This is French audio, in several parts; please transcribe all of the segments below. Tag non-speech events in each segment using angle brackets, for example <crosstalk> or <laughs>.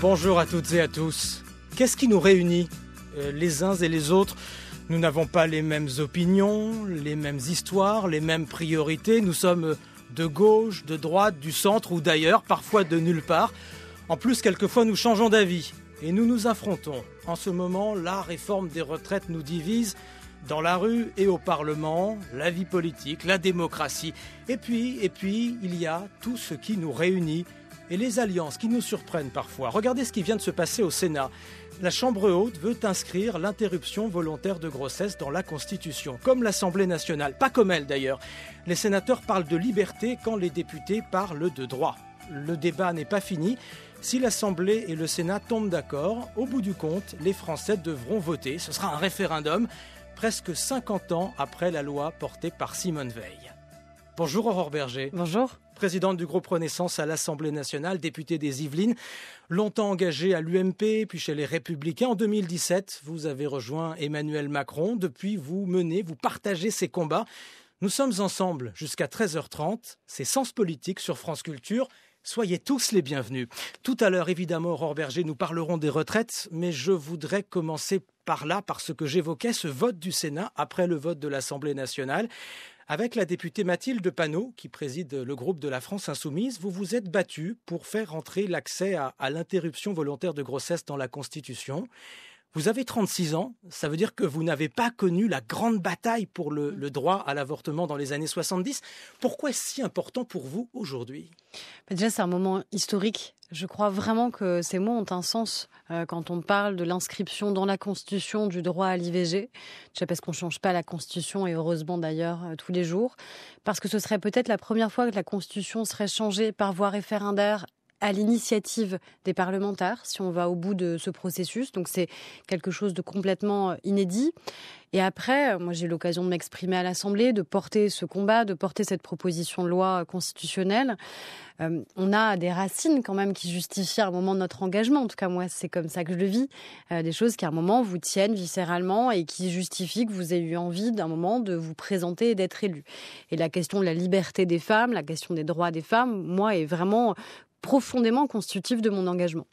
Bonjour à toutes et à tous. Qu'est-ce qui nous réunit euh, les uns et les autres Nous n'avons pas les mêmes opinions, les mêmes histoires, les mêmes priorités. Nous sommes euh, de gauche, de droite, du centre ou d'ailleurs, parfois de nulle part. En plus, quelquefois, nous changeons d'avis et nous nous affrontons. En ce moment, la réforme des retraites nous divise dans la rue et au Parlement, la vie politique, la démocratie. Et puis, et puis, il y a tout ce qui nous réunit et les alliances qui nous surprennent parfois. Regardez ce qui vient de se passer au Sénat. La Chambre haute veut inscrire l'interruption volontaire de grossesse dans la Constitution, comme l'Assemblée nationale, pas comme elle d'ailleurs. Les sénateurs parlent de liberté quand les députés parlent de droit. Le débat n'est pas fini. Si l'Assemblée et le Sénat tombent d'accord, au bout du compte, les Français devront voter. Ce sera un référendum, presque 50 ans après la loi portée par Simone Veil. Bonjour Aurore Berger. Bonjour présidente du groupe Renaissance à l'Assemblée nationale, députée des Yvelines, longtemps engagée à l'UMP, puis chez les Républicains. En 2017, vous avez rejoint Emmanuel Macron. Depuis, vous menez, vous partagez ces combats. Nous sommes ensemble jusqu'à 13h30. C'est Sens Politique sur France Culture. Soyez tous les bienvenus. Tout à l'heure, évidemment, Aurore Berger, nous parlerons des retraites, mais je voudrais commencer par là, parce que j'évoquais ce vote du Sénat après le vote de l'Assemblée nationale. Avec la députée Mathilde Panot, qui préside le groupe de la France Insoumise, vous vous êtes battu pour faire entrer l'accès à l'interruption volontaire de grossesse dans la Constitution. Vous avez 36 ans, ça veut dire que vous n'avez pas connu la grande bataille pour le, mm. droit à l'avortement dans les années 70. Pourquoi est-ce si important pour vous aujourd'hui bah, Déjà, c'est un moment historique. Je crois vraiment que ces mots ont un sens euh, quand on parle de l'inscription dans la Constitution du droit à l'IVG. Déjà parce qu'on ne change pas la Constitution, et heureusement d'ailleurs, euh, tous les jours. Parce que ce serait peut-être la première fois que la Constitution serait changée par voie référendaire à l'initiative des parlementaires si on va au bout de ce processus. Donc c'est quelque chose de complètement euh, inédit. Et après, euh, moi j'ai eu l'occasion de m'exprimer à l'Assemblée, de porter ce combat, de porter cette proposition de loi euh, constitutionnelle. on a des racines quand même qui justifient à un moment notre engagement. En tout cas, moi c'est comme ça que je le vis. des choses qui à un moment vous tiennent viscéralement et qui justifient que vous ayez eu envie d'un moment de vous présenter et d'être élu. Et la question de la liberté des femmes, la question des droits des femmes, moi est vraiment profondément constitutif de mon engagement.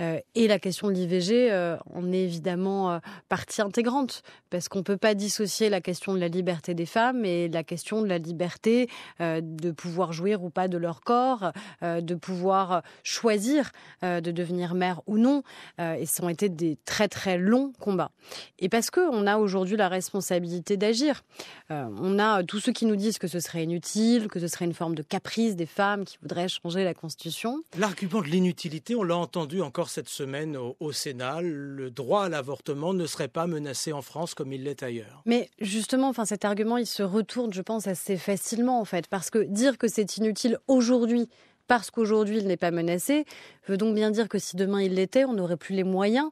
Euh, et la question de l'IVG euh, en est évidemment euh, partie intégrante, parce qu'on ne peut pas dissocier la question de la liberté des femmes et la question de la liberté de pouvoir jouir ou pas de leur corps, de pouvoir choisir de devenir mère ou non. et ça ont été des très très longs combats. Et parce qu'on a aujourd'hui la responsabilité d'agir. on a tous ceux qui nous disent que ce serait inutile, que ce serait une forme de caprice des femmes qui voudraient changer la Constitution L'argument de l'inutilité, on l'a entendu encore cette semaine au, Sénat, le droit à l'avortement ne serait pas menacé en France comme il l'est ailleurs. Mais justement, enfin, cet argument, il se retourne, je pense, assez facilement en fait, parce que dire que c'est inutile aujourd'hui parce qu'aujourd'hui il n'est pas menacé, veut donc bien dire que si demain il l'était, on n'aurait plus les moyens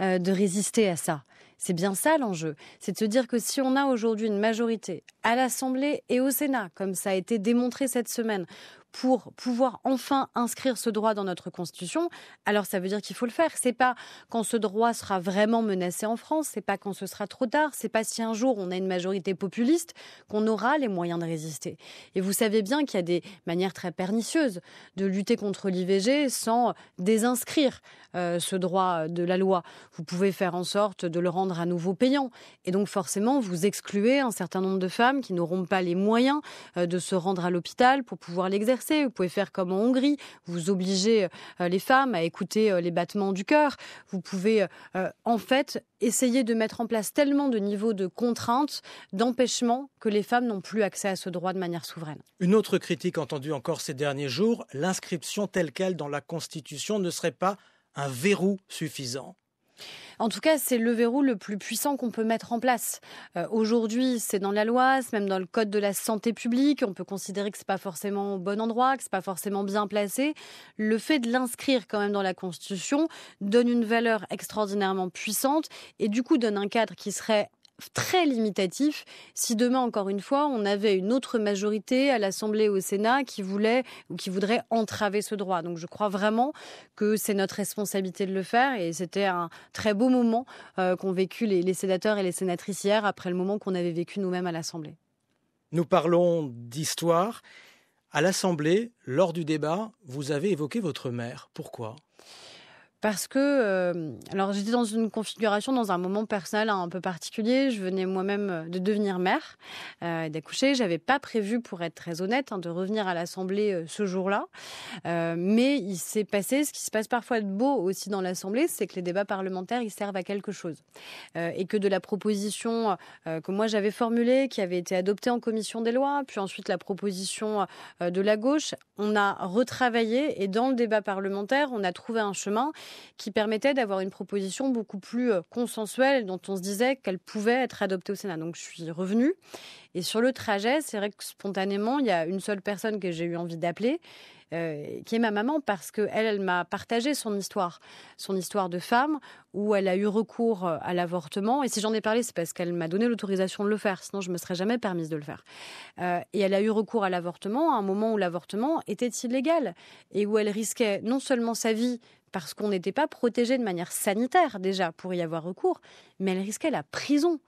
euh, de résister à ça. C'est bien ça l'enjeu. C'est de se dire que si on a aujourd'hui une majorité à l'Assemblée et au Sénat, comme ça a été démontré cette semaine, pour pouvoir enfin inscrire ce droit dans notre Constitution, alors ça veut dire qu'il faut le faire. C'est pas quand ce droit sera vraiment menacé en France, c'est pas quand ce sera trop tard, c'est pas si un jour on a une majorité populiste qu'on aura les moyens de résister. Et vous savez bien qu'il y a des manières très pernicieuses de lutter contre l'IVG sans désinscrire euh, ce droit de la loi. Vous pouvez faire en sorte de le rendre à nouveau payant. Et donc forcément, vous excluez un certain nombre de femmes qui n'auront pas les moyens euh, de se rendre à l'hôpital pour pouvoir l'exercer vous pouvez faire comme en Hongrie. Vous obligez euh, les femmes à écouter euh, les battements du cœur. Vous pouvez, euh, en fait, essayer de mettre en place tellement de niveaux de contraintes, d'empêchements, que les femmes n'ont plus accès à ce droit de manière souveraine. Une autre critique entendue encore ces derniers jours, l'inscription telle qu'elle dans la Constitution ne serait pas un verrou suffisant. En tout cas, c'est le verrou le plus puissant qu'on peut mettre en place. Euh, aujourd'hui, c'est dans la loi, c'est même dans le code de la santé publique. On peut considérer que c'est pas forcément au bon endroit, que c'est pas forcément bien placé. Le fait de l'inscrire quand même dans la Constitution donne une valeur extraordinairement puissante et du coup donne un cadre qui serait très limitatif si demain, encore une fois, on avait une autre majorité à l'Assemblée au Sénat qui voulait ou qui voudrait entraver ce droit. Donc je crois vraiment que c'est notre responsabilité de le faire et c'était un très beau moment qu'on euh, qu'ont vécu les, sénateurs et les sénatrices après le moment qu'on avait vécu nous-mêmes à l'Assemblée. Nous parlons d'histoire. À l'Assemblée, lors du débat, vous avez évoqué votre mère. Pourquoi parce que euh, alors j'étais dans une configuration, dans un moment personnel un peu particulier. Je venais moi-même euh, de devenir mère d'accoucher. et d'accoucher. J'avais pas prévu, pour être très honnête, hein, de revenir à l'assemblée euh, ce jour-là, mais il s'est passé ce qui se passe parfois de beau aussi dans l'assemblée, c'est que les débats parlementaires ils servent à quelque chose et que de la proposition que moi j'avais formulée, qui avait été adoptée en commission des lois, puis ensuite la proposition de la gauche, on a retravaillé et dans le débat parlementaire on a trouvé un chemin qui permettait d'avoir une proposition beaucoup plus euh, consensuelle dont on se disait qu'elle pouvait être adoptée au Sénat. Donc je suis revenue. Et sur le trajet, c'est vrai que spontanément, il y a une seule personne que j'ai eu envie d'appeler, euh, qui est ma maman, parce qu'elle elle, m'a partagé son histoire, son histoire de femme, où elle a eu recours euh, à l'avortement. Et si j'en ai parlé, c'est parce qu'elle m'a donné l'autorisation de le faire, sinon je me serais jamais permise de le faire. et elle a eu recours à l'avortement à un moment où l'avortement était illégal et où elle risquait non seulement sa vie, parce qu'on n'était pas protégé de manière sanitaire déjà pour y avoir recours, mais elle risquait la prison.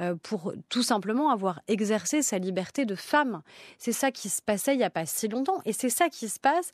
Euh, pour tout simplement avoir exercé sa liberté de femme. C'est ça qui se passait il n'y a pas si longtemps. Et c'est ça qui se passe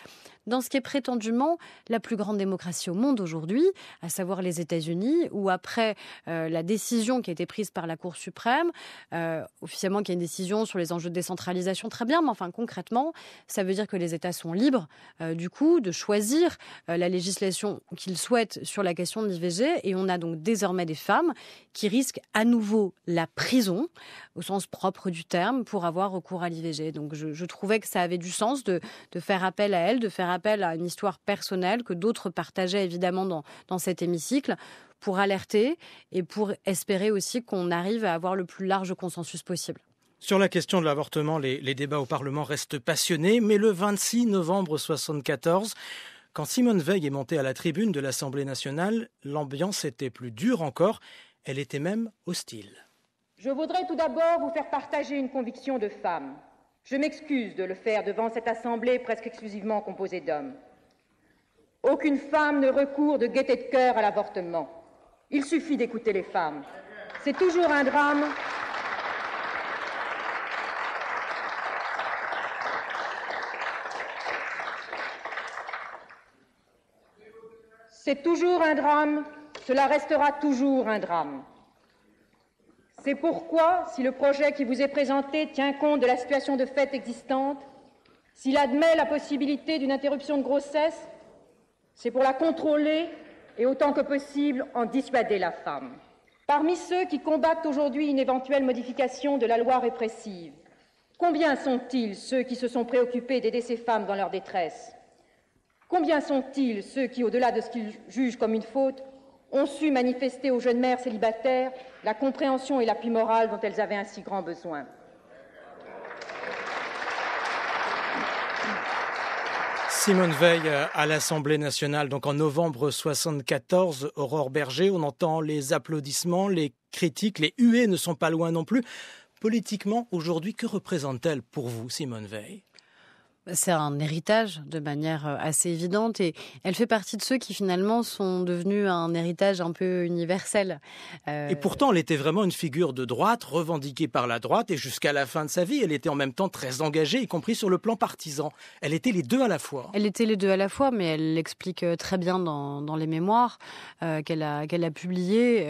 dans ce qui est prétendument la plus grande démocratie au monde aujourd'hui, à savoir les États-Unis, où après euh, la décision qui a été prise par la Cour suprême, euh, officiellement qu'il y a une décision sur les enjeux de décentralisation, très bien, mais enfin concrètement, ça veut dire que les États sont libres du coup de choisir la législation qu'ils souhaitent sur la question de l'IVG. Et on a donc désormais des femmes qui risquent à nouveau la prison, au sens propre du terme, pour avoir recours à l'IVG. Donc je, trouvais que ça avait du sens de, faire appel à elle, de faire appel à une histoire personnelle que d'autres partageaient évidemment dans, cet hémicycle pour alerter et pour espérer aussi qu'on arrive à avoir le plus large consensus possible. Sur la question de l'avortement, les, les, débats au Parlement restent passionnés, mais le 26 novembre 1974, quand Simone Veil est montée à la tribune de l'Assemblée nationale, l'ambiance était plus dure encore, elle était même hostile. Je voudrais tout d'abord vous faire partager une conviction de femme. Je m'excuse de le faire devant cette assemblée presque exclusivement composée d'hommes. Aucune femme ne recourt de gaieté de cœur à l'avortement. Il suffit d'écouter les femmes. C'est toujours un drame. C'est toujours un drame. Cela restera toujours un drame. C'est pourquoi, si le projet qui vous est présenté tient compte de la situation de fait existante, s'il admet la possibilité d'une interruption de grossesse, c'est pour la contrôler et autant que possible en dissuader la femme. Parmi ceux qui combattent aujourd'hui une éventuelle modification de la loi répressive, combien sont-ils ceux qui se sont préoccupés d'aider ces femmes dans leur détresse Combien sont-ils ceux qui, au-delà de ce qu'ils jugent comme une faute, ont su manifester aux jeunes mères célibataires la compréhension et l'appui moral dont elles avaient un si grand besoin. Simone Veil euh, à l'Assemblée nationale, donc en novembre 1974, Aurore Berger, on entend les applaudissements, les critiques, les huées ne sont pas loin non plus. Politiquement, aujourd'hui, que représente-t-elle pour vous, Simone Veil c'est un héritage de manière euh, assez évidente et elle fait partie de ceux qui finalement sont devenus un héritage un peu universel. Euh, et pourtant, elle était vraiment une figure de droite, revendiquée par la droite et jusqu'à la fin de sa vie, elle était en même temps très engagée, y compris sur le plan partisan. Elle était les deux à la fois. Elle était les deux à la fois, mais elle l'explique euh, très bien dans, les mémoires qu'elle a, publiées,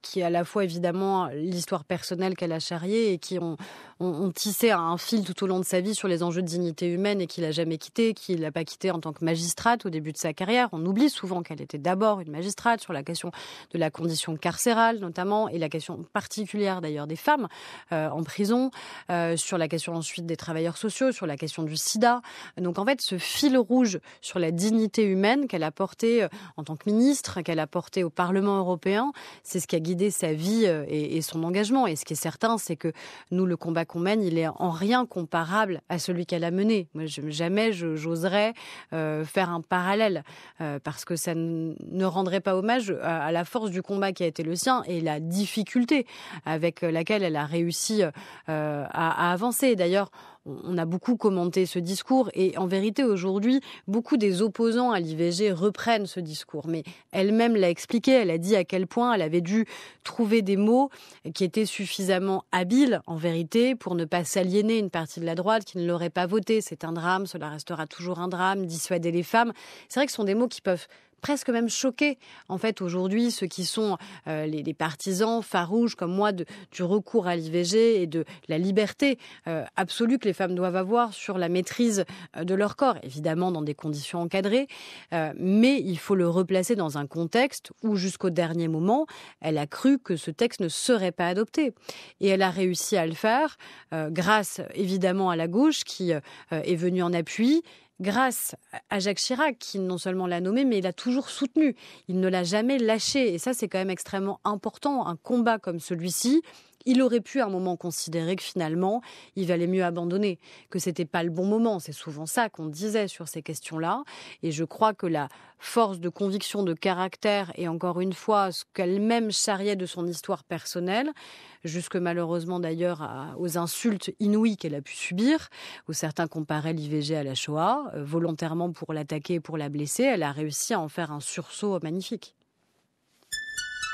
qui à la fois évidemment l'histoire personnelle qu'elle a charriée et qui ont on, tissait un fil tout au long de sa vie sur les enjeux de dignité humaine et qu'il a jamais quitté, qu'il n'a pas quitté en tant que magistrate au début de sa carrière. On oublie souvent qu'elle était d'abord une magistrate sur la question de la condition carcérale notamment et la question particulière d'ailleurs des femmes euh, en prison, euh, sur la question ensuite des travailleurs sociaux, sur la question du sida. Donc en fait, ce fil rouge sur la dignité humaine qu'elle a porté euh, en tant que ministre, qu'elle a porté au Parlement européen, c'est ce qui a guidé sa vie et, et son engagement. Et ce qui est certain, c'est que nous, le combat qu'on mène, il est en rien comparable à celui qu'elle a mené. Moi, jamais j'oserais euh, faire un parallèle euh, parce que ça ne rendrait pas hommage à, la force du combat qui a été le sien et la difficulté avec euh, laquelle elle a réussi à, avancer. D'ailleurs, on a beaucoup commenté ce discours et en vérité aujourd'hui, beaucoup des opposants à l'IVG reprennent ce discours. Mais elle-même l'a expliqué, elle a dit à quel point elle avait dû trouver des mots qui étaient suffisamment habiles en vérité pour ne pas s'aliéner une partie de la droite qui ne l'aurait pas voté. C'est un drame, cela restera toujours un drame, dissuader les femmes. C'est vrai que ce sont des mots qui peuvent presque même choqué en fait aujourd'hui ceux qui sont euh, les, partisans farouches comme moi du recours à l'IVG et de la liberté euh, absolue que les femmes doivent avoir sur la maîtrise euh, de leur corps, évidemment dans des conditions encadrées, mais il faut le replacer dans un contexte où jusqu'au dernier moment, elle a cru que ce texte ne serait pas adopté. Et elle a réussi à le faire grâce évidemment à la gauche qui est venue en appui, grâce à Jacques Chirac, qui non seulement l'a nommé, mais il l'a toujours soutenu. Il ne l'a jamais lâché. Et ça, c'est quand même extrêmement important. Un combat comme celui-ci, il aurait pu à un moment considérer que finalement, il valait mieux abandonner, que c'était pas le bon moment. C'est souvent ça qu'on disait sur ces questions-là. Et je crois que la force de conviction, de caractère, et encore une fois, ce qu'elle-même charriait de son histoire personnelle, jusque malheureusement d'ailleurs aux insultes inouïes qu'elle a pu subir, où certains comparaient l'IVG à la Shoah, euh, volontairement pour l'attaquer et pour la blesser, elle a réussi à en faire un sursaut magnifique.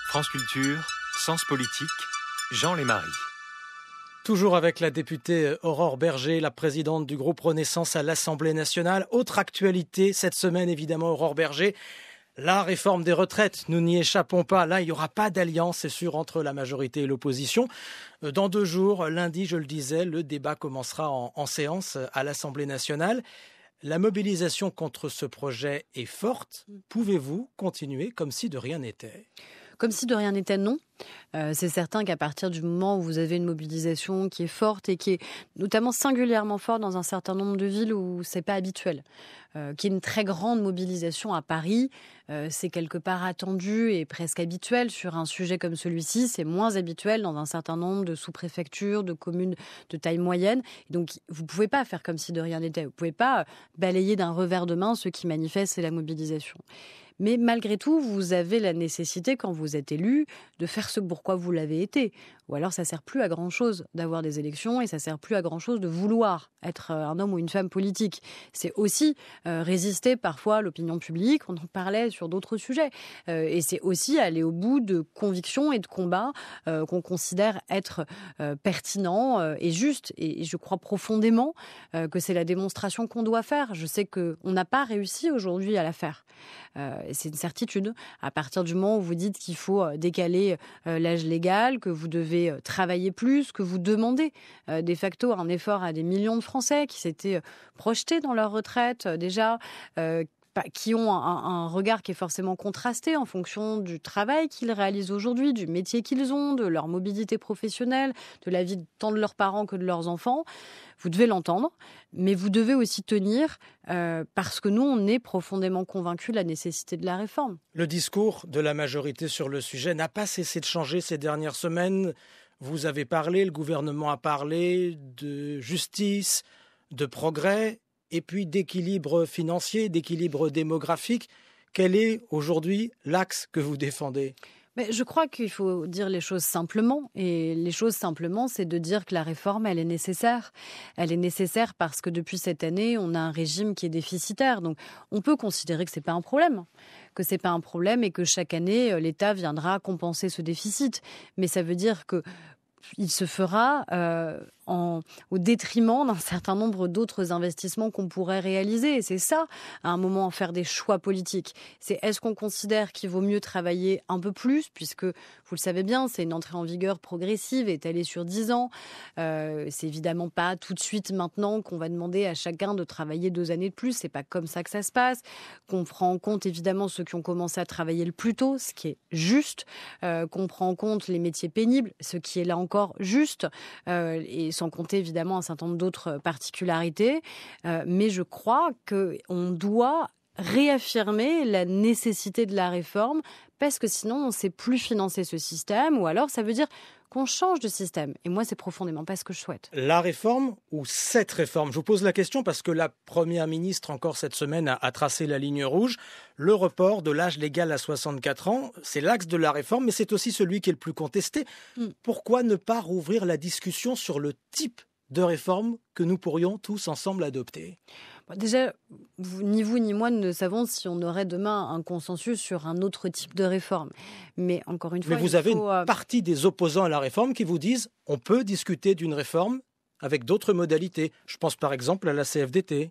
France Culture, Sens Politique, Jean Lémarie. Toujours avec la députée Aurore Berger, la présidente du groupe Renaissance à l'Assemblée nationale. Autre actualité cette semaine, évidemment, Aurore Berger. La réforme des retraites, nous n'y échappons pas. Là, il n'y aura pas d'alliance, c'est sûr, entre la majorité et l'opposition. Euh, dans deux jours, lundi, je le disais, le débat commencera en, en séance à l'Assemblée nationale. La mobilisation contre ce projet est forte. Pouvez-vous continuer comme si de rien n'était comme si de rien n'était non. Euh, c'est certain qu'à partir du moment où vous avez une mobilisation qui est forte et qui est notamment singulièrement forte dans un certain nombre de villes où c'est pas habituel, euh, qui est une très grande mobilisation à Paris, euh, c'est quelque part attendu et presque habituel sur un sujet comme celui-ci. C'est moins habituel dans un certain nombre de sous-préfectures, de communes de taille moyenne. donc vous pouvez pas faire comme si de rien n'était. Vous pouvez pas balayer d'un revers de main ce qui manifeste, c'est la mobilisation. Mais malgré tout, vous avez la nécessité, quand vous êtes élu, de faire ce pourquoi vous l'avez été. Ou alors ça sert plus à grand chose d'avoir des élections et ça sert plus à grand chose de vouloir être euh, un homme ou une femme politique. C'est aussi euh, résister parfois à l'opinion publique. On en parlait sur d'autres sujets. Euh, et c'est aussi aller au bout de convictions et de combats qu'on considère être pertinents et justes. Et, et je crois profondément que c'est la démonstration qu'on doit faire. Je sais qu'on n'a pas réussi aujourd'hui à la faire c'est une certitude. À partir du moment où vous dites qu'il faut euh, décaler euh, l'âge légal, que vous devez euh, travailler plus, que vous demandez de facto un effort à des millions de Français qui s'étaient projetés dans leur retraite déjà, qui ont un, regard qui est forcément contrasté en fonction du travail qu'ils réalisent aujourd'hui, du métier qu'ils ont, de leur mobilité professionnelle, de la vie tant de leurs parents que de leurs enfants. Vous devez l'entendre, mais vous devez aussi tenir euh, parce que nous, on est profondément convaincus de la nécessité de la réforme. Le discours de la majorité sur le sujet n'a pas cessé de changer ces dernières semaines. Vous avez parlé, le gouvernement a parlé de justice, de progrès, et puis d'équilibre financier, d'équilibre démographique. Quel est aujourd'hui l'axe que vous défendez mais je crois qu'il faut dire les choses simplement. Et les choses simplement, c'est de dire que la réforme, elle est nécessaire. Elle est nécessaire parce que depuis cette année, on a un régime qui est déficitaire. Donc, on peut considérer que c'est pas un problème. Que c'est pas un problème et que chaque année, euh, l'État viendra compenser ce déficit. Mais ça veut dire que il se fera euh, au détriment d'un certain nombre d'autres investissements qu'on pourrait réaliser. Et c'est ça, à un moment, faire des choix politiques. C'est est-ce qu'on considère qu'il vaut mieux travailler un peu plus, puisque, vous le savez bien, c'est une entrée en vigueur progressive, étalée sur 10 ans. Euh, c'est évidemment pas tout de suite maintenant qu'on va demander à chacun de travailler deux années de plus. C'est pas comme ça que ça se passe. Qu'on prend en compte, évidemment, ceux qui ont commencé à travailler le plus tôt, ce qui est juste. Euh, qu'on prend en compte les métiers pénibles, ce qui est là encore juste. Euh, et sans compter évidemment un certain nombre d'autres euh, particularités. Euh, mais je crois qu'on doit réaffirmer la nécessité de la réforme parce que sinon on ne sait plus financer ce système ou alors ça veut dire qu'on change de système. Et moi, c'est profondément pas ce que je souhaite. La réforme ou cette réforme Je vous pose la question parce que la Première ministre, encore cette semaine, a, tracé la ligne rouge. Le report de l'âge légal à 64 ans, c'est l'axe de la réforme, mais c'est aussi celui qui est le plus contesté. Mm. Pourquoi ne pas rouvrir la discussion sur le type de réforme que nous pourrions tous ensemble adopter bah, déjà, ni vous ni moi ne savons si on aurait demain un consensus sur un autre type de réforme. Mais encore une fois, vous avez une euh, partie des opposants à la réforme qui vous disent on peut discuter d'une réforme avec d'autres modalités. Je pense par exemple à la CFDT.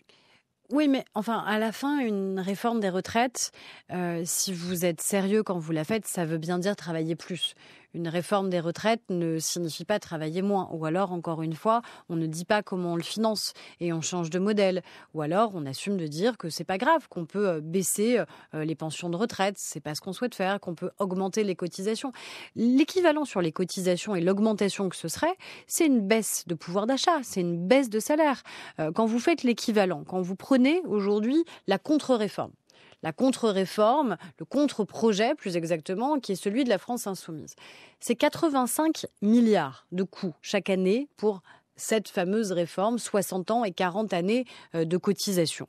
Oui, mais enfin, à la fin, une réforme des retraites, euh, si vous êtes sérieux quand vous la faites, ça veut bien dire travailler plus une réforme des retraites ne signifie pas travailler moins. Ou alors, encore une fois, on ne dit pas comment on le finance et on change de modèle. Ou alors, on assume de dire que c'est pas grave, qu'on peut euh, baisser euh, les pensions de retraite, c'est pas ce qu'on souhaite faire, qu'on peut augmenter les cotisations. L'équivalent sur les cotisations et l'augmentation que ce serait, c'est une baisse de pouvoir d'achat, c'est une baisse de salaire. Euh, quand vous faites l'équivalent, quand vous prenez aujourd'hui la contre-réforme, la contre-réforme, le contre-projet plus exactement, qui est celui de la France insoumise. C'est 85 milliards de coûts chaque année pour cette fameuse réforme, 60 ans et 40 années euh, de cotisation.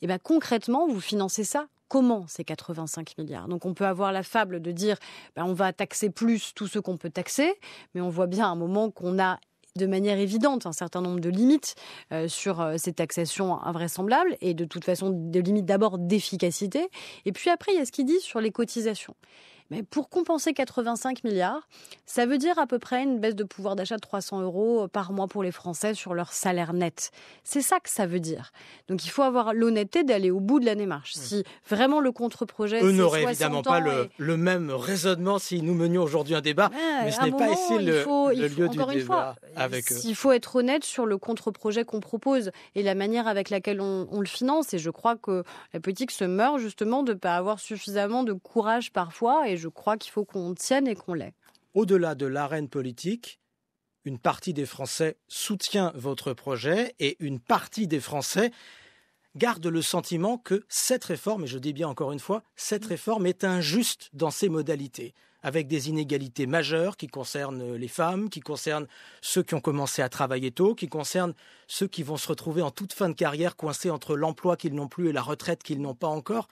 Et eh bien concrètement, vous financez ça comment ces 85 milliards. Donc on peut avoir la fable de dire ben, on va taxer plus tout ce qu'on peut taxer, mais on voit bien à un moment qu'on a de manière évidente un certain nombre de limites euh, sur euh, ces taxations invraisemblables et de toute façon des limites d'abord d'efficacité. Et puis après, il y a ce qu'il dit sur les cotisations. Mais pour compenser 85 milliards, ça veut dire à peu près une baisse de pouvoir d'achat de 300 euros par mois pour les Français sur leur salaire net. C'est ça que ça veut dire. Donc il faut avoir l'honnêteté d'aller au bout de la démarche. Mmh. Si vraiment le contre-projet... Eux n'auraient évidemment pas le, même raisonnement si nous menions aujourd'hui un débat. Mais, ce n'est pas ici le, lieu du débat euh, avec Il faut être honnête sur le contre-projet qu'on propose et la manière avec laquelle on, le finance. Et je crois que la politique se meurt justement de ne pas avoir suffisamment de courage parfois et je crois qu'il faut qu'on tienne et qu'on l'ait. Au-delà de l'arène politique, une partie des Français soutient votre projet et une partie des Français garde le sentiment que cette réforme, et je dis bien encore une fois, cette réforme est injuste dans ses modalités, avec des inégalités majeures qui concernent les femmes, qui concernent ceux qui ont commencé à travailler tôt, qui concernent ceux qui vont se retrouver en toute fin de carrière coincés entre l'emploi qu'ils n'ont plus et la retraite qu'ils n'ont pas encore.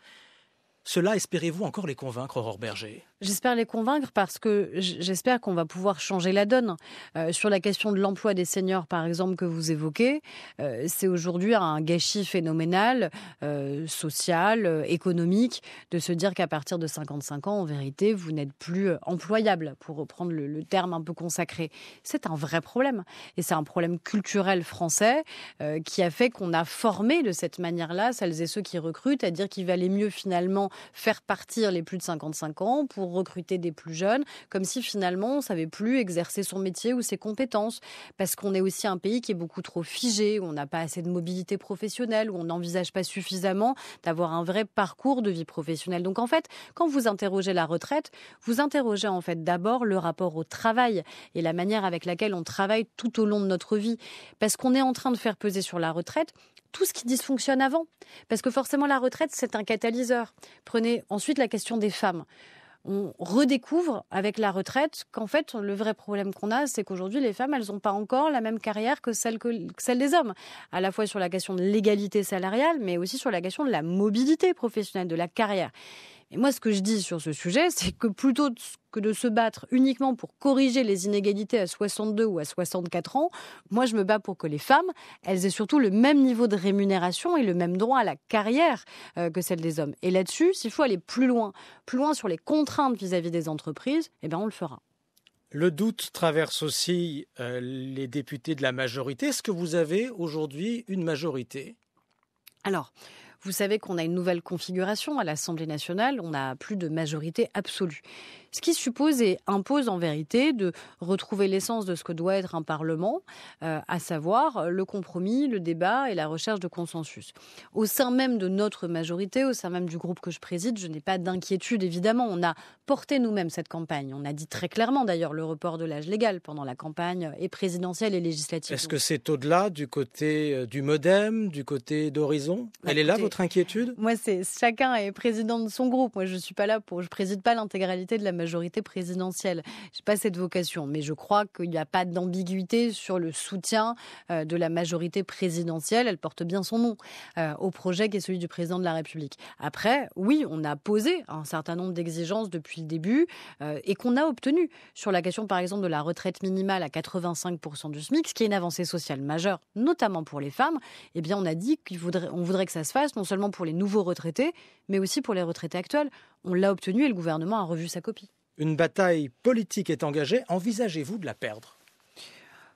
Cela, espérez-vous encore les convaincre, Aurore Berger J'espère les convaincre parce que j'espère qu'on va pouvoir changer la donne. Euh, sur la question de l'emploi des seniors, par exemple, que vous évoquez, euh, c'est aujourd'hui un gâchis phénoménal, euh, social, économique, de se dire qu'à partir de 55 ans, en vérité, vous n'êtes plus employable, pour reprendre le terme un peu consacré. C'est un vrai problème. Et c'est un problème culturel français qui a fait qu'on a formé de cette manière-là celles et ceux qui recrutent à dire qu'il valait mieux finalement faire partir les plus de 55 ans pour recruter des plus jeunes, comme si finalement on savait plus exercer son métier ou ses compétences, parce qu'on est aussi un pays qui est beaucoup trop figé, où on n'a pas assez de mobilité professionnelle, où on n'envisage pas suffisamment d'avoir un vrai parcours de vie professionnelle. Donc en fait, quand vous interrogez la retraite, vous interrogez en fait d'abord le rapport au travail et la manière avec laquelle on travaille tout au long de notre vie, parce qu'on est en train de faire peser sur la retraite tout ce qui dysfonctionne avant. Parce que forcément, la retraite, c'est un catalyseur. Prenez ensuite la question des femmes. On redécouvre avec la retraite qu'en fait, le vrai problème qu'on a, c'est qu'aujourd'hui, les femmes, elles n'ont pas encore la même carrière que celle, des hommes. À la fois sur la question de l'égalité salariale, mais aussi sur la question de la mobilité professionnelle, de la carrière. Et moi, ce que je dis sur ce sujet, c'est que plutôt que de se battre uniquement pour corriger les inégalités à 62 ou à 64 ans, moi, je me bats pour que les femmes, elles aient surtout le même niveau de rémunération et le même droit à la carrière euh, que celle des hommes. Et là-dessus, s'il faut aller plus loin, plus loin sur les contraintes vis-à-vis des entreprises, eh bien, on le fera. Le doute traverse aussi euh, les députés de la majorité. Est-ce que vous avez aujourd'hui une majorité Alors, vous savez qu'on a une nouvelle configuration à l'Assemblée nationale, on n'a plus de majorité absolue ce qui suppose et impose en vérité de retrouver l'essence de ce que doit être un Parlement, euh, à savoir le compromis, le débat et la recherche de consensus. Au sein même de notre majorité, au sein même du groupe que je préside, je n'ai pas d'inquiétude, évidemment. On a porté nous-mêmes cette campagne. On a dit très clairement d'ailleurs le report de l'âge légal pendant la campagne et présidentielle et législative. Est-ce que c'est au-delà du côté euh, du modem, du côté d'Horizon bah, Elle est là votre inquiétude Moi, c'est chacun est président de son groupe. Moi, je suis pas là pour, je préside pas l'intégralité de la majorité majorité présidentielle. J'ai pas cette vocation, mais je crois qu'il n'y a pas d'ambiguïté sur le soutien euh, de la majorité présidentielle. Elle porte bien son nom euh, au projet qui est celui du président de la République. Après, oui, on a posé un certain nombre d'exigences depuis le début euh, et qu'on a obtenu sur la question, par exemple, de la retraite minimale à 85% du SMIC, ce qui est une avancée sociale majeure, notamment pour les femmes. Eh bien, on a dit qu'on voudrait, voudrait que ça se fasse non seulement pour les nouveaux retraités, mais aussi pour les retraités actuels. On l'a obtenu et le gouvernement a revu sa copie. Une bataille politique est engagée. Envisagez-vous de la perdre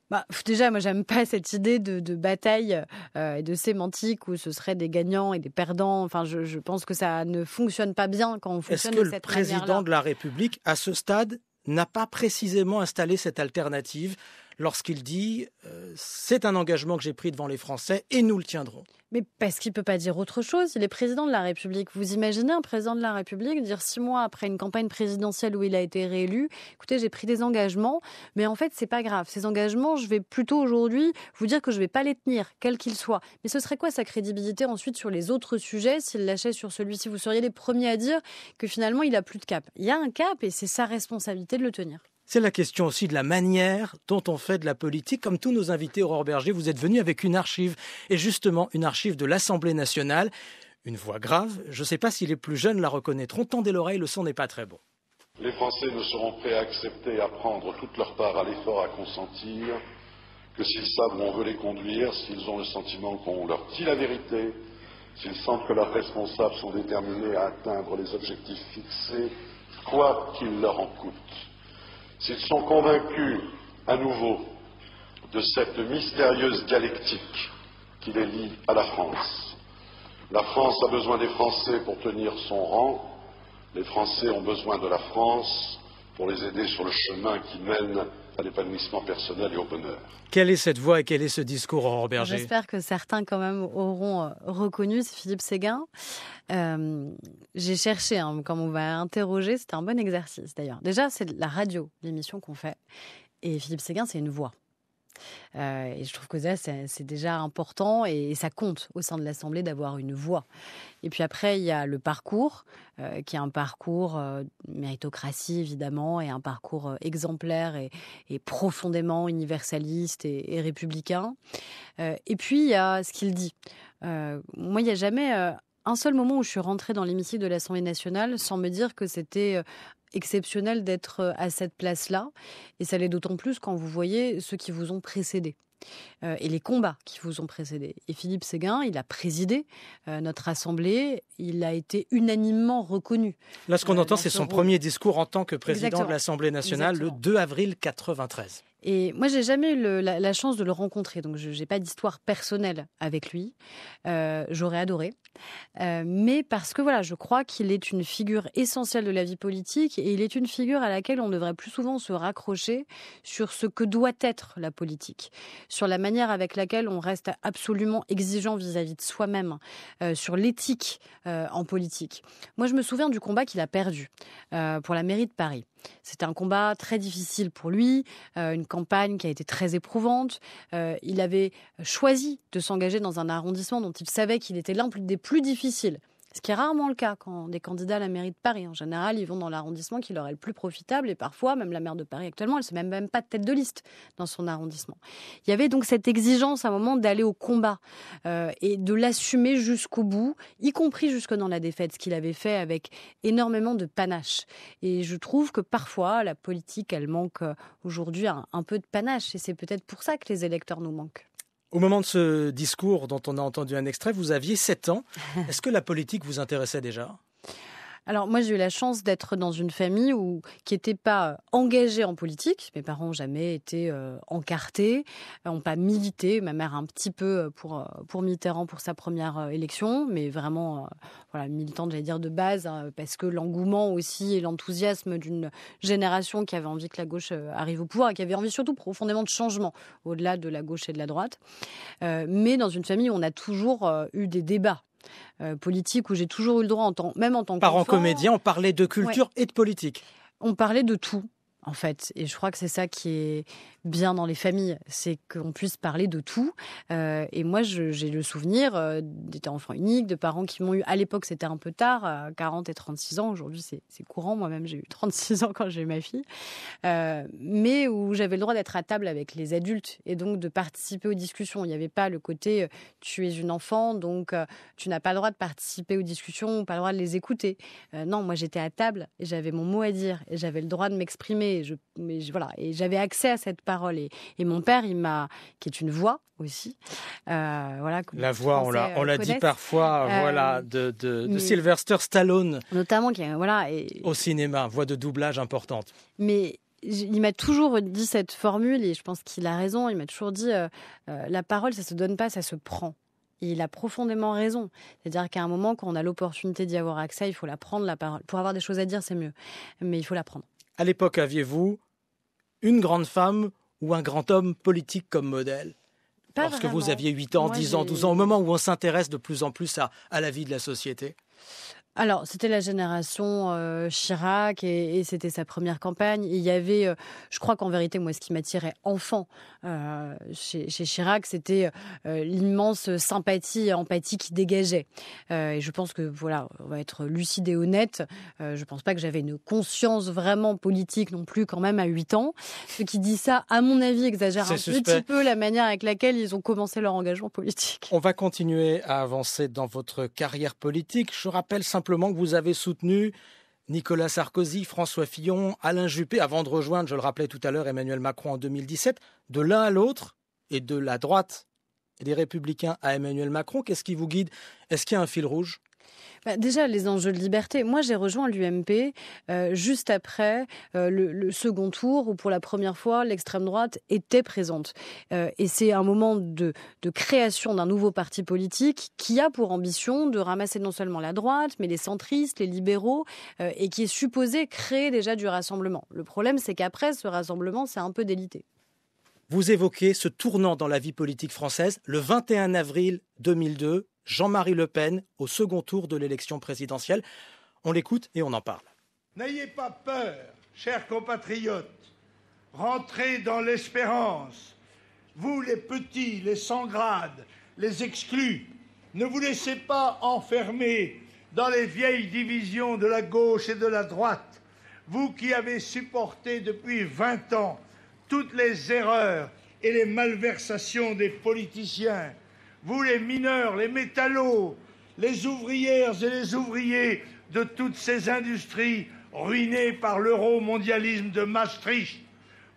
bah, déjà, moi, j'aime pas cette idée de, bataille euh, et de sémantique où ce serait des gagnants et des perdants. Enfin, je, pense que ça ne fonctionne pas bien quand on fonctionne de cette manière Est-ce que le président de la République, à ce stade, n'a pas précisément installé cette alternative lorsqu'il dit euh, c'est un engagement que j'ai pris devant les Français et nous le tiendrons. Mais parce qu'il ne peut pas dire autre chose, il est président de la République. Vous imaginez un président de la République dire six mois après une campagne présidentielle où il a été réélu, écoutez, j'ai pris des engagements, mais en fait, c'est pas grave. Ces engagements, je vais plutôt aujourd'hui vous dire que je ne vais pas les tenir, quels qu'ils soient. Mais ce serait quoi sa crédibilité ensuite sur les autres sujets s'il lâchait sur celui-ci Vous seriez les premiers à dire que finalement, il a plus de cap. Il y a un cap et c'est sa responsabilité de le tenir. C'est la question aussi de la manière dont on fait de la politique. Comme tous nos invités, Aurore Berger, vous êtes venu avec une archive, et justement une archive de l'Assemblée nationale. Une voix grave, je ne sais pas si les plus jeunes la reconnaîtront. dès l'oreille, le son n'est pas très bon. Les Français ne seront prêts à accepter à prendre toute leur part à l'effort à consentir que s'ils savent où on veut les conduire, s'ils ont le sentiment qu'on leur dit la vérité, s'ils sentent que leurs responsables sont déterminés à atteindre les objectifs fixés, quoi qu'il leur en coûte s'ils sont convaincus à nouveau de cette mystérieuse dialectique qui les lie à la France. La France a besoin des Français pour tenir son rang, les Français ont besoin de la France pour les aider sur le chemin qui mène à l'épanouissement personnel et au bonheur. Quelle est cette voix et quel est ce discours, Aurore Berger J'espère que certains quand même auront euh, reconnu Philippe Séguin. Euh, j'ai cherché, hein, comme quand on va interroger, c'était un bon exercice d'ailleurs. Déjà, c'est la radio, l'émission qu'on fait. Et Philippe Séguin, c'est une voix. Euh, et je trouve que ça, c'est déjà important et, ça compte au sein de l'Assemblée d'avoir une voix. Et puis après, il y a le parcours, euh, qui est un parcours euh, méritocratie évidemment, et un parcours exemplaire et, profondément universaliste et, et républicain. et puis, il y a ce qu'il dit. moi, il n'y a jamais un seul moment où je suis rentrée dans l'hémicycle de l'Assemblée nationale sans me dire que c'était exceptionnel d'être euh, à cette place-là, et ça l'est d'autant plus quand vous voyez ceux qui vous ont précédé euh, et les combats qui vous ont précédé. Et Philippe Séguin, il a présidé euh, notre assemblée, il a été unanimement reconnu. Là, ce qu'on entend, c'est son premier discours en tant que président de l'Assemblée nationale le 2 avril 93. Et moi, j'ai jamais eu la, chance de le rencontrer, donc je n'ai pas d'histoire personnelle avec lui. Euh, j'aurais adoré, euh, mais parce que voilà, je crois qu'il est une figure essentielle de la vie politique et il est une figure à laquelle on devrait plus souvent se raccrocher sur ce que doit être la politique, sur la manière avec laquelle on reste absolument exigeant vis-à-vis de soi-même, euh, sur l'éthique en politique. Moi, je me souviens du combat qu'il a perdu pour la mairie de Paris. C'était un combat très difficile pour lui, euh, une campagne qui a été très éprouvante. Euh, il avait choisi de s'engager dans un arrondissement dont il savait qu'il était l'un des plus difficiles ce qui est rarement le cas quand des candidats à la mairie de Paris. En général, ils vont dans l'arrondissement qui leur est le plus profitable et parfois, même la maire de Paris actuellement, elle ne se met même pas de tête de liste dans son arrondissement. Il y avait donc cette exigence à un moment d'aller au combat euh, et de l'assumer jusqu'au bout, y compris jusque dans la défaite, ce qu'il avait fait avec énormément de panache. Et je trouve que parfois, la politique, elle manque euh, aujourd'hui un peu de panache et c'est peut-être pour ça que les électeurs nous manquent. Au moment de ce discours dont on a entendu un extrait, vous aviez 7 ans. <laughs> Est-ce que la politique vous intéressait déjà alors moi j'ai eu la chance d'être dans une famille où qui n'était pas euh, engagée en politique. Mes parents ont jamais été euh, encartés, n'ont euh, pas milité. Ma mère un petit peu pour pour Mitterrand pour sa première élection, mais vraiment voilà militante j'allais dire de base hein, parce que l'engouement aussi et l'enthousiasme d'une génération qui avait envie que la gauche arrive au pouvoir et qui avait envie surtout profondément de changement au-delà de la gauche et de la droite. mais dans une famille où on a toujours eu des débats euh, politique où j'ai toujours eu le droit, en tant, même en tant que... en comédien, on parlait de culture et de politique on parlait de tout en fait. Et je crois que c'est ça qui est bien dans les familles, c'est qu'on puisse parler de tout. Euh, et moi, j'ai le souvenir euh, d'être enfant unique, de parents qui m'ont eu, à l'époque c'était un peu tard, 40 et 36 ans, aujourd'hui c'est courant, moi-même j'ai eu 36 ans quand j'ai eu ma fille, euh, mais où j'avais le droit d'être à table avec les adultes et donc de participer aux discussions. Il n'y avait pas le côté tu es une enfant, donc tu n'as pas le droit de participer aux discussions, pas le droit de les écouter. non, moi j'étais à table et j'avais mon mot à dire et j'avais le droit de m'exprimer et je, mais et j'avais accès à cette parole. Et, mon père, il m'a, qui est une voix aussi, euh, voilà. La voix, on l'a, on l'a euh, dit parfois, euh, voilà, de, de, Sylvester Stallone, notamment, voilà, et, au cinéma, voix de doublage importante. Mais il m'a toujours dit cette formule et je pense qu'il a raison. Il m'a toujours dit la parole, ça se donne pas, ça se prend. Et il a profondément raison. C'est-à-dire qu'à un moment, quand on a l'opportunité d'y avoir accès, il faut la prendre, la parole. Pour avoir des choses à dire, c'est mieux. Mais il faut la prendre à l'époque aviez-vous une grande femme ou un grand homme politique comme modèle Parce que vous aviez 8 ans, 10 ans, 12 ans, au moment où on s'intéresse de plus en plus à la vie de la société alors, c'était la génération euh, Chirac et, c'était sa première campagne. il y avait, euh, je crois qu'en vérité, moi, ce qui m'attirait enfant euh, chez, Chirac, c'était l'immense sympathie et empathie qui dégageait. et je pense que, voilà, on va être lucide et honnête. je ne pense pas que j'avais une conscience vraiment politique non plus, quand même, à 8 ans. Ce qui dit ça, à mon avis, exagère un petit peu la manière avec laquelle ils ont commencé leur engagement politique. On va continuer à avancer dans votre carrière politique. Je rappelle simplement simplement que vous avez soutenu Nicolas Sarkozy, François Fillon, Alain Juppé, avant de rejoindre, je le rappelais tout à l'heure, Emmanuel Macron en 2017, de l'un à l'autre, et de la droite des républicains à Emmanuel Macron, qu'est-ce qui vous guide Est-ce qu'il y a un fil rouge bah, déjà, les enjeux de liberté. Moi, j'ai rejoint l'UMP euh, juste après euh, le, second tour où, pour la première fois, l'extrême droite était présente. Euh, et c'est un moment de, de création d'un nouveau parti politique qui a pour ambition de ramasser non seulement la droite, mais les centristes, les libéraux, et qui est supposé créer déjà du rassemblement. Le problème, c'est qu'après ce rassemblement, c'est un peu délité vous évoquez ce tournant dans la vie politique française, le 21 avril 2002, Jean-Marie Le Pen au second tour de l'élection présidentielle. On l'écoute et on en parle. N'ayez pas peur, chers compatriotes. Rentrez dans l'espérance. Vous, les petits, les sans grades, les exclus, ne vous laissez pas enfermer dans les vieilles divisions de la gauche et de la droite. Vous qui avez supporté depuis 20 ans toutes les erreurs et les malversations des politiciens, vous les mineurs, les métallos, les ouvrières et les ouvriers de toutes ces industries ruinées par l'euro-mondialisme de Maastricht,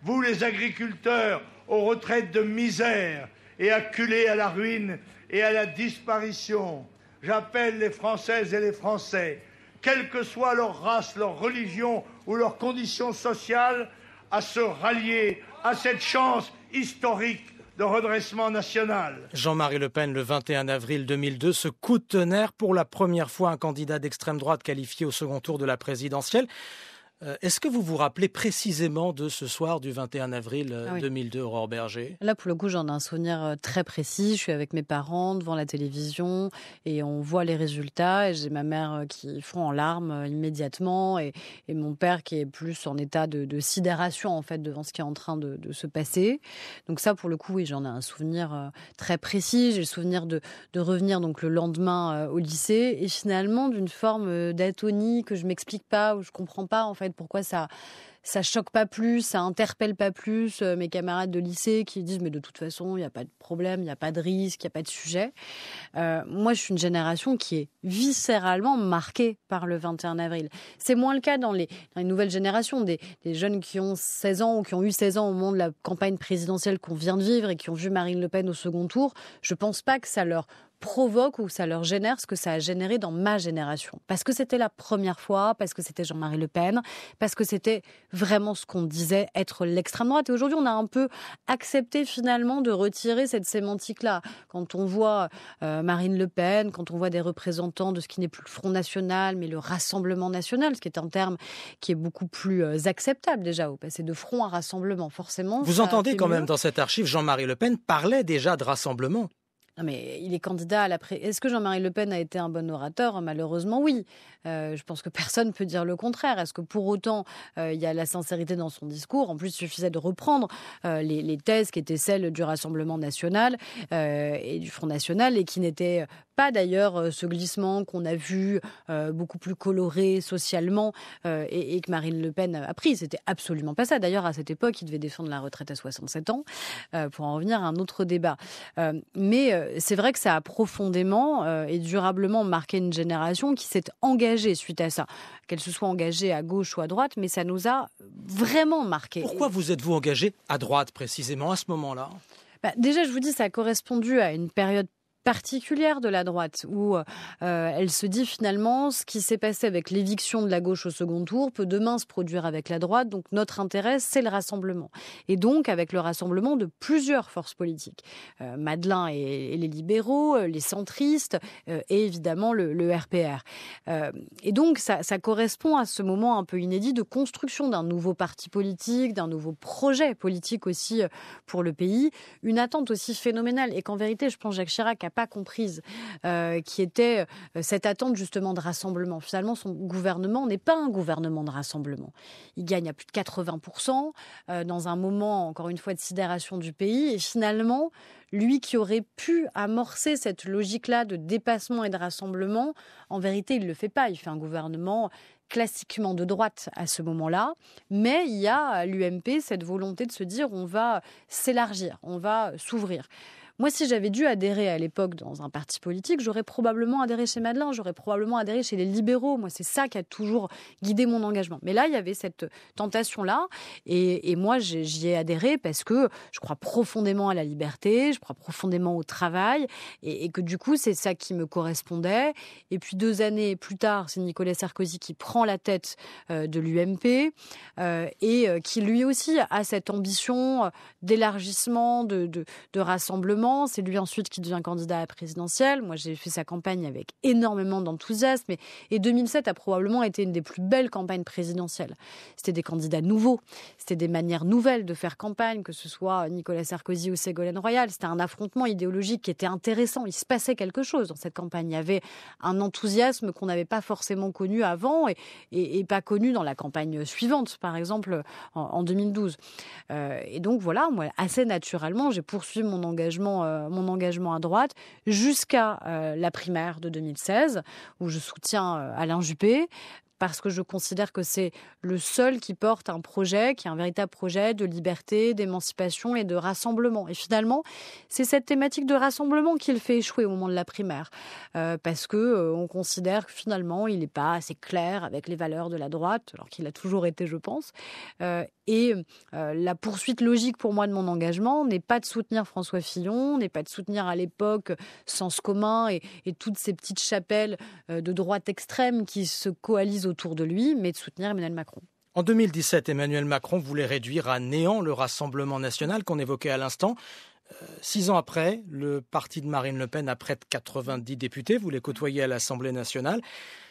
vous les agriculteurs aux retraites de misère et acculés à la ruine et à la disparition. J'appelle les Françaises et les Français, quelle que soit leur race, leur religion ou leur condition sociale, à se rallier à cette chance historique le redressement national. Jean-Marie Le Pen, le 21 avril 2002, se coup de tonnerre pour la première fois un candidat d'extrême droite qualifié au second tour de la présidentielle. Euh, est-ce que vous vous rappelez précisément de ce soir du 21 avril 2002, euh, ah Aurore Berger Là, pour le coup, j'en ai un souvenir euh, très précis. Je suis avec mes parents devant la télévision et on voit les résultats. Et j'ai ma mère qui fond en larmes immédiatement et, mon père qui est plus en état de, sidération en fait devant ce qui est en train de, se passer. Donc ça, pour le coup, j'en ai un souvenir très précis. J'ai le souvenir de, revenir donc le lendemain au lycée et finalement d'une forme d'atonie que je m'explique pas ou je comprends pas en fait pourquoi ça ça choque pas plus, ça interpelle pas plus euh, mes camarades de lycée qui disent mais de toute façon il n'y a pas de problème, il n'y a pas de risque, il n'y a pas de sujet. Euh, moi je suis une génération qui est viscéralement marquée par le 21 avril. C'est moins le cas dans les, nouvelles générations, des, jeunes qui ont 16 ans ou qui ont eu 16 ans au moment de la campagne présidentielle qu'on vient de vivre et qui ont vu Marine Le Pen au second tour. Je pense pas que ça leur provoque ou ça leur génère ce que ça a généré dans ma génération. Parce que c'était la première fois, parce que c'était Jean-Marie Le Pen, parce que c'était vraiment ce qu'on disait être l'extrême droite. Et aujourd'hui, on a un peu accepté finalement de retirer cette sémantique-là. Quand on voit euh, Marine Le Pen, quand on voit des représentants de ce qui n'est plus le Front National, mais le Rassemblement National, ce qui est un terme qui est beaucoup plus euh, acceptable déjà, au passé de front à rassemblement, forcément. Vous entendez quand même dans cette archive, Jean-Marie Le Pen parlait déjà de rassemblement mais il est candidat à la Est-ce que Jean-Marie Le Pen a été un bon orateur Malheureusement, oui. Euh, je pense que personne ne peut dire le contraire. Est-ce que pour autant, euh, il y a la sincérité dans son discours En plus, il suffisait de reprendre euh, les, thèses qui étaient celles du Rassemblement national et du Front national et qui n'étaient pas d'ailleurs ce glissement qu'on a vu beaucoup plus coloré socialement et, et, que Marine Le Pen a pris. C'était absolument pas ça. D'ailleurs, à cette époque, il devait défendre la retraite à 67 ans pour en revenir à un autre débat. mais euh, c'est vrai que ça a profondément euh, et durablement marqué une génération qui s'est engagée suite à ça. Qu'elle se soit engagée à gauche ou à droite, mais ça nous a vraiment marqué. Pourquoi vous êtes-vous engagé à droite précisément à ce moment-là bah, déjà, je vous dis, ça a correspondu à une période particulière de la droite, où euh, elle se dit finalement ce qui s'est passé avec l'éviction de la gauche au second tour peut demain se produire avec la droite, donc notre intérêt c'est le rassemblement. Et donc avec le rassemblement de plusieurs forces politiques, euh, Madeleine et, les libéraux, euh, les centristes et évidemment le, RPR. et donc ça, ça correspond à ce moment un peu inédit de construction d'un nouveau parti politique, d'un nouveau projet politique aussi pour le pays, une attente aussi phénoménale et qu'en vérité je pense Jacques Chirac a pas comprise, euh, qui était euh, cette attente justement de rassemblement. Finalement, son gouvernement n'est pas un gouvernement de rassemblement. Il gagne à plus de 80% euh, dans un moment, encore une fois, de sidération du pays. Et finalement, lui qui aurait pu amorcer cette logique-là de dépassement et de rassemblement, en vérité, il ne le fait pas. Il fait un gouvernement classiquement de droite à ce moment-là, mais il y a à l'UMP cette volonté de se dire on va s'élargir, on va s'ouvrir. Moi, si j'avais dû adhérer à l'époque dans un parti politique, j'aurais probablement adhéré chez Madeleine, j'aurais probablement adhéré chez les libéraux. Moi, c'est ça qui a toujours guidé mon engagement. Mais là, il y avait cette tentation-là. Et, moi, j'y ai adhéré parce que je crois profondément à la liberté, je crois profondément au travail. Et, que du coup, c'est ça qui me correspondait. Et puis, deux années plus tard, c'est Nicolas Sarkozy qui prend la tête euh, de l'UMP euh, et euh, qui lui aussi a cette ambition d'élargissement, de rassemblement c'est lui ensuite qui devient candidat à la présidentielle. Moi, j'ai fait sa campagne avec énormément d'enthousiasme. Et, 2007 a probablement été une des plus belles campagnes présidentielles. C'était des candidats nouveaux. C'était des manières nouvelles de faire campagne, que ce soit Nicolas Sarkozy ou Ségolène Royal. C'était un affrontement idéologique qui était intéressant. Il se passait quelque chose dans cette campagne. Il y avait un enthousiasme qu'on n'avait pas forcément connu avant et, et, pas connu dans la campagne suivante, par exemple en, 2012. Euh, et donc voilà, moi, assez naturellement, j'ai poursuivi mon engagement euh, mon engagement à droite jusqu'à euh, la primaire de 2016 où je soutiens euh, Alain Juppé parce que je considère que c'est le seul qui porte un projet, qui est un véritable projet de liberté, d'émancipation et de rassemblement. Et finalement, c'est cette thématique de rassemblement qui le fait échouer au moment de la primaire, parce que on considère que finalement, il n'est pas assez clair avec les valeurs de la droite, alors qu'il a toujours été, je pense. Et euh, la poursuite logique pour moi de mon engagement n'est pas de soutenir François Fillon, n'est pas de soutenir à l'époque Sens commun et, toutes ces petites chapelles euh, de droite extrême qui se coalisent autour de lui, mais de soutenir Emmanuel Macron. En 2017, Emmanuel Macron voulait réduire à néant le Rassemblement national qu'on évoquait à l'instant. Euh, six ans après, le parti de Marine Le Pen a près de 90 députés. Vous les côtoyez à l'Assemblée nationale.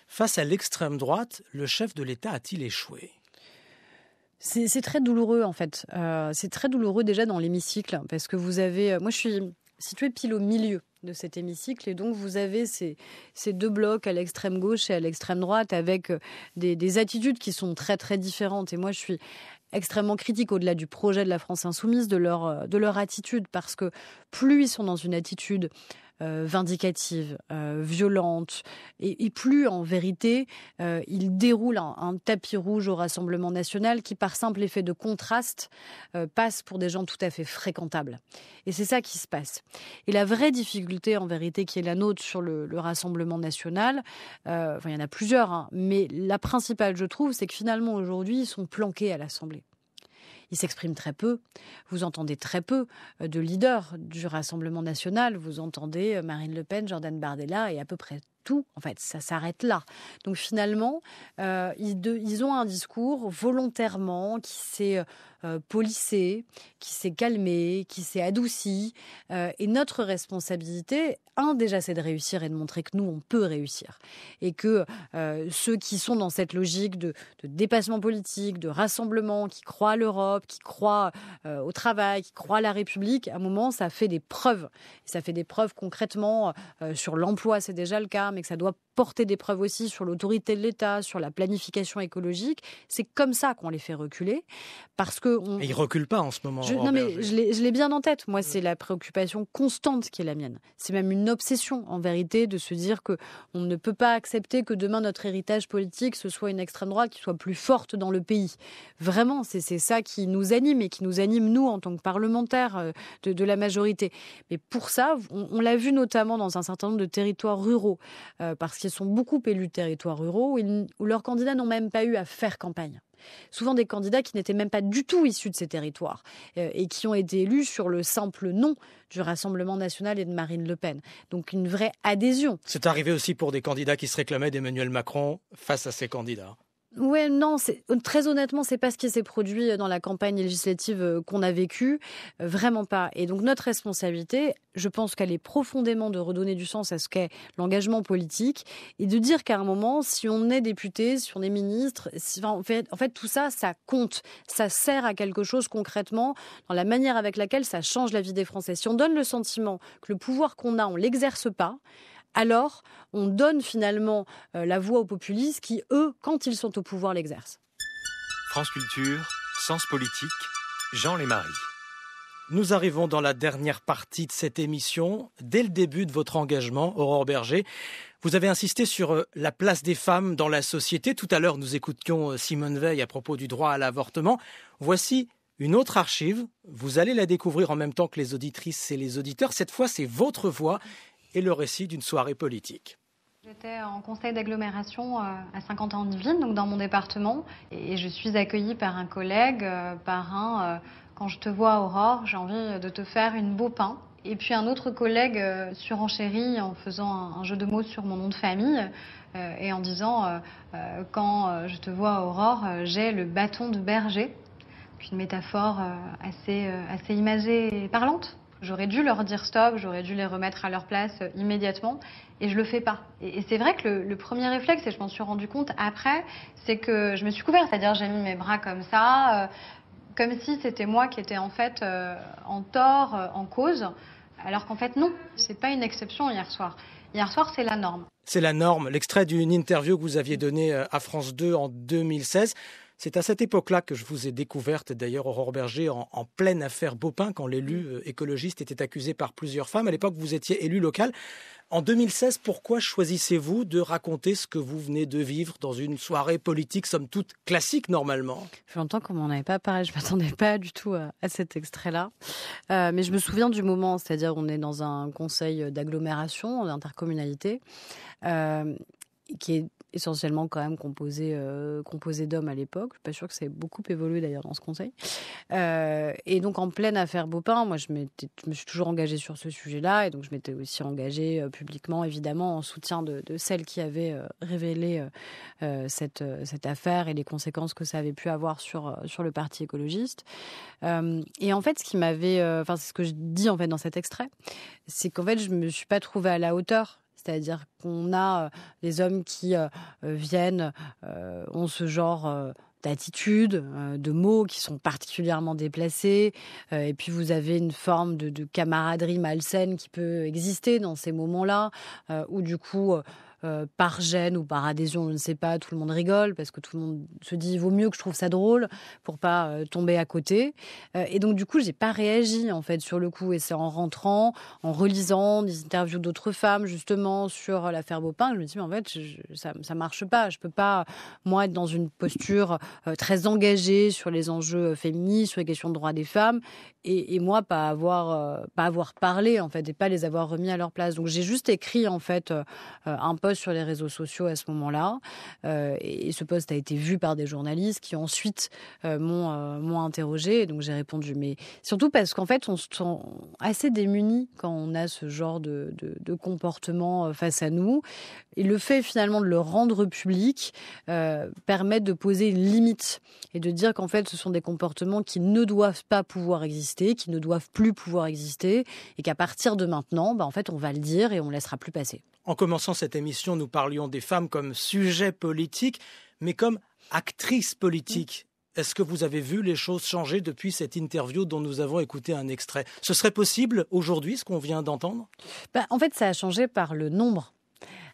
Face à l'extrême droite, le chef de l'État a-t-il échoué c'est très douloureux en fait. Euh, c'est très douloureux déjà dans l'hémicycle parce que vous avez. Euh, moi, je suis située pile au milieu de cet hémicycle. Et donc, vous avez ces, deux blocs à l'extrême gauche et à l'extrême droite avec euh, des, attitudes qui sont très, très différentes. Et moi, je suis extrêmement critique au-delà du projet de la France insoumise, de leur attitude, parce que plus ils sont dans une attitude euh, vindicative, euh, violente, et, plus en vérité, euh, il déroule un, tapis rouge au Rassemblement national qui, par simple effet de contraste, passe pour des gens tout à fait fréquentables. Et c'est ça qui se passe. Et la vraie difficulté, en vérité, qui est la nôtre sur le, Rassemblement national, enfin, il y en a plusieurs, hein, mais la principale, je trouve, c'est que finalement, aujourd'hui, ils sont planqués à l'Assemblée il s'exprime très peu. Vous entendez très peu euh, de leaders du Rassemblement national. Vous entendez euh, Marine Le Pen, Jordan Bardella et à peu près tout, en fait, ça s'arrête là. Donc finalement, euh, ils, ils, ont un discours volontairement qui s'est euh, polissé, qui s'est calmé, qui s'est adouci. Euh, et notre responsabilité, un déjà, c'est de réussir et de montrer que nous, on peut réussir. Et que euh, ceux qui sont dans cette logique de, dépassement politique, de rassemblement, qui croient à l'Europe, qui croient au travail, qui croient à la République, à un moment, ça fait des preuves. Et ça fait des preuves concrètement sur l'emploi, c'est déjà le cas, mais que ça doit porter des preuves aussi sur l'autorité de l'État, sur la planification écologique. C'est comme ça qu'on les fait reculer, parce que il recule pas en ce moment. Je... Non mais je l'ai bien en tête. Moi, c'est la préoccupation constante qui est la mienne. C'est même une obsession en vérité de se dire que on ne peut pas accepter que demain notre héritage politique ce soit une extrême droite qui soit plus forte dans le pays. Vraiment, c'est ça qui nous anime et qui nous anime nous en tant que parlementaires euh, de, la majorité. Mais pour ça, on, l'a vu notamment dans un certain nombre de territoires ruraux, euh, parce qu'ils sont beaucoup élus territoires ruraux où leurs candidats n'ont même pas eu à faire campagne. Souvent des candidats qui n'étaient même pas du tout issus de ces territoires euh, et qui ont été élus sur le simple nom du Rassemblement national et de Marine Le Pen. Donc une vraie adhésion. C'est arrivé aussi pour des candidats qui se réclamaient d'Emmanuel Macron face à ces candidats. Ouais, non, très honnêtement, c'est pas ce qui s'est produit euh, dans la campagne législative euh, qu'on a vécue, euh, vraiment pas. Et donc notre responsabilité, je pense qu'elle est profondément de redonner du sens à ce qu'est l'engagement politique et de dire qu'à un moment, si on est député, si on est ministre, en, fait, fait, tout ça, ça compte, ça sert à quelque chose concrètement dans la manière avec laquelle ça change la vie des Français. Si on donne le sentiment que le pouvoir qu'on a, on l'exerce pas, alors on donne finalement euh, la voix aux populistes qui, eux, quand ils sont au pouvoir, l'exercent. France Culture, Sens Politique, Jean Lémarie. Nous arrivons dans la dernière partie de cette émission. Dès le début de votre engagement, Aurore Berger, vous avez insisté sur euh, la place des femmes dans la société. Tout à l'heure, nous écoutions euh, Simone Veil à propos du droit à l'avortement. Voici une autre archive. Vous allez la découvrir en même temps que les auditrices et les auditeurs. Cette fois, c'est votre voix et le récit d'une soirée politique. J'étais en conseil d'agglomération euh, à 50 ans de Yvelines, donc dans mon département, et je suis accueillie par un collègue, euh, par un euh, Quand je te vois, Aurore, j'ai envie de te faire une beau pain. Et puis un autre collègue surenchérit en faisant un jeu de mots sur mon nom de famille et en disant Quand je te vois, Aurore, j'ai le bâton de berger. une métaphore assez, assez imagée et parlante. J'aurais dû leur dire stop, j'aurais dû les remettre à leur place euh, immédiatement, et je le fais pas. Et, c'est vrai que le, premier réflexe, et je m'en suis rendu compte après, c'est que je me suis couverte, c'est-à-dire j'ai mis mes bras comme ça, euh, comme si c'était moi qui étais en fait euh, en tort, en cause, alors qu'en fait non, c'est pas une exception hier soir. Hier soir, c'est la norme. C'est la norme. L'extrait d'une interview que vous aviez donnée à France 2 en 2016. C'est à cette époque-là que je vous ai découverte, d'ailleurs, Aurore Berger, en, pleine affaire bopin quand l'élu mm. euh, écologiste était accusé par plusieurs femmes. À l'époque, vous étiez élu local. En 2016, pourquoi choisissez-vous de raconter ce que vous venez de vivre dans une soirée politique, somme toute classique normalement Je l'entends comme on n'avait pas parlé, je ne m'attendais pas du tout euh, à, cet extrait-là. Euh, mais je me souviens du moment, c'est-à-dire on est dans un conseil d'agglomération, d'intercommunalité, qui est essentiellement quand même composé, euh, composé d'hommes à l'époque. Je ne suis pas sûre que ça ait beaucoup évolué d'ailleurs dans ce conseil. Euh, et donc en pleine affaire Bopin, moi je, me suis toujours engagée sur ce sujet-là et donc je m'étais aussi engagée euh, publiquement évidemment en soutien de, de celle qui avait révélé cette, cette affaire et les conséquences que ça avait pu avoir sur, sur le parti écologiste. et en fait ce qui m'avait, enfin c'est ce que je dis en fait dans cet extrait, c'est qu'en fait je ne me suis pas trouvée à la hauteur c'est-à-dire qu'on a des euh, hommes qui euh, euh, viennent, ont ce genre d'attitude, de mots qui sont particulièrement déplacés. et puis vous avez une forme de, camaraderie malsaine qui peut exister dans ces moments-là, ou où du coup euh, par gêne ou par adhésion, je ne sais pas, tout le monde rigole parce que tout le monde se dit il vaut mieux que je trouve ça drôle pour pas euh, tomber à côté. Euh, et donc du coup, j'ai pas réagi en fait sur le coup et c'est en rentrant, en relisant des interviews d'autres femmes justement sur l'affaire Bopin, je me dis mais en fait ça marche pas, je peux pas moi être dans une posture très engagée sur les enjeux féministes, sur les questions de droits des femmes et, moi pas avoir pas avoir parlé en fait et pas les avoir remis à leur place. Donc j'ai juste écrit en fait un peu sur les réseaux sociaux à ce moment-là. Euh, et, ce poste a été vu par des journalistes qui ensuite euh, euh, m'ont interrogé interrogé. Donc j'ai répondu. Mais surtout parce qu'en fait, on se sent assez démunis quand on a ce genre de, de, de, comportement face à nous. Et le fait finalement de le rendre public permet de poser une limite et de dire qu'en fait, ce sont des comportements qui ne doivent pas pouvoir exister, qui ne doivent plus pouvoir exister, et qu'à partir de maintenant, bah, en fait, on va le dire et on ne laissera plus passer. En commençant cette émission, nous parlions des femmes comme sujet politique, mais comme actrice politique. Est-ce que vous avez vu les choses changer depuis cette interview dont nous avons écouté un extrait Ce serait possible aujourd'hui, ce qu'on vient d'entendre ben, En fait, ça a changé par le nombre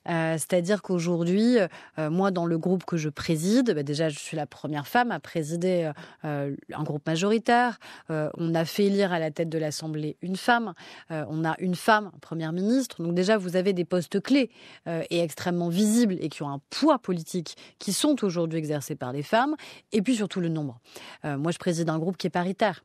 euh, c'est-à-dire qu'aujourd'hui, euh, moi, dans le groupe que je préside, bah, déjà, je suis la première femme à présider euh, un groupe majoritaire. on a fait élire à la tête de l'Assemblée une femme. on a une femme première ministre. Donc déjà, vous avez des postes clés et extrêmement visibles et qui ont un poids politique qui sont aujourd'hui exercés par les femmes. Et puis surtout le nombre. moi, je préside un groupe qui est paritaire.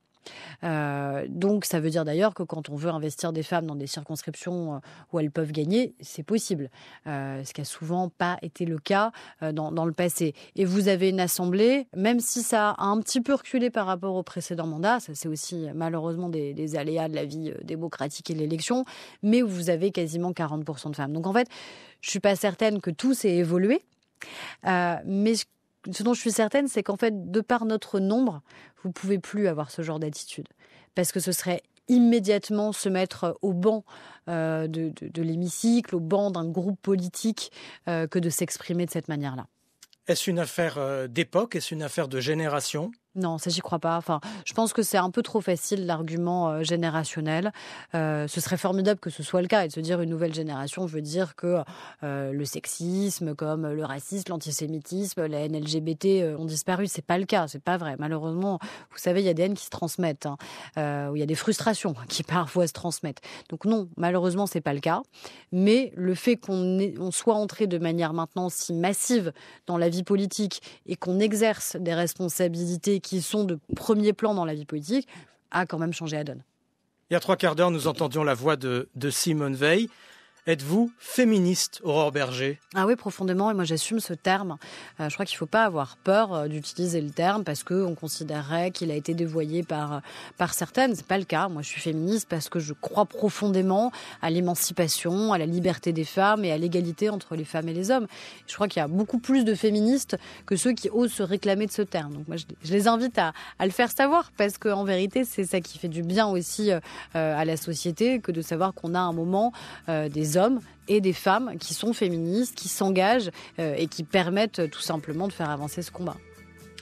Euh, donc ça veut dire d'ailleurs que quand on veut investir des femmes dans des circonscriptions euh, où elles peuvent gagner, c'est possible, euh, ce qui a souvent pas été le cas dans, le passé. Et vous avez une assemblée, même si ça a un petit peu reculé par rapport au précédent mandat, ça c'est aussi malheureusement des, aléas de la vie démocratique et de l'élection, mais vous avez quasiment 40% de femmes. Donc en fait, je suis pas certaine que tout s'est évolué, mais ce dont je suis certaine, c'est qu'en fait, de par notre nombre, vous pouvez plus avoir ce genre d'attitude. Parce que ce serait immédiatement se mettre au banc euh, de, l'hémicycle, au banc d'un groupe politique, euh, que de s'exprimer de cette manière-là. Est-ce une affaire euh, d'époque Est-ce une affaire de génération non, ça j'y crois pas. Enfin, je pense que c'est un peu trop facile l'argument euh, générationnel. Euh, ce serait formidable que ce soit le cas et de se dire une nouvelle génération veut dire que euh, le sexisme, comme le racisme, l'antisémitisme, la haine LGBT ont disparu. C'est pas le cas, c'est pas vrai. Malheureusement, vous savez, il y a des haines qui se transmettent, hein. où il y a des frustrations <laughs> qui parfois se transmettent. Donc non, malheureusement, c'est pas le cas. Mais le fait qu'on soit entré de manière maintenant si massive dans la vie politique et qu'on exerce des responsabilités qui sont de premier plan dans la vie politique, a quand même changé la donne. Il y a trois quarts d'heure, nous entendions la voix de, de Simone Veil. Êtes-vous féministe, Aurore Berger Ah oui, profondément. Et moi, j'assume ce terme. Euh, je crois qu'il ne faut pas avoir peur euh, d'utiliser le terme parce qu'on considérerait qu'il a été dévoyé par, euh, par certaines. Ce n'est pas le cas. Moi, je suis féministe parce que je crois profondément à l'émancipation, à la liberté des femmes et à l'égalité entre les femmes et les hommes. Je crois qu'il y a beaucoup plus de féministes que ceux qui osent se réclamer de ce terme. Donc, moi, je, les invite à, le faire savoir parce qu'en vérité, c'est ça qui fait du bien aussi à la société que de savoir qu'on a un moment des hommes hommes et des femmes qui sont féministes, qui s'engagent euh, et qui permettent tout simplement de faire avancer ce combat.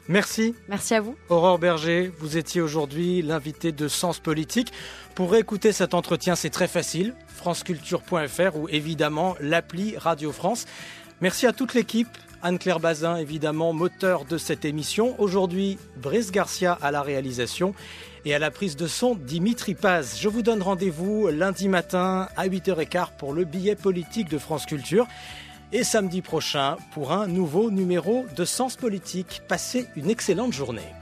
Merci. Merci à vous. Aurore Berger, vous étiez aujourd'hui l'invité de Sens Politique. Pour écouter cet entretien, c'est très facile. franceculture.fr ou évidemment l'appli Radio France. Merci à toute l'équipe Anne-Claire Bazin, évidemment, moteur de cette émission. Aujourd'hui, Brice Garcia à la réalisation et à la prise de son Dimitri Paz. Je vous donne rendez-vous lundi matin à 8h15 pour le billet politique de France Culture et samedi prochain pour un nouveau numéro de Sens Politique. Passez une excellente journée.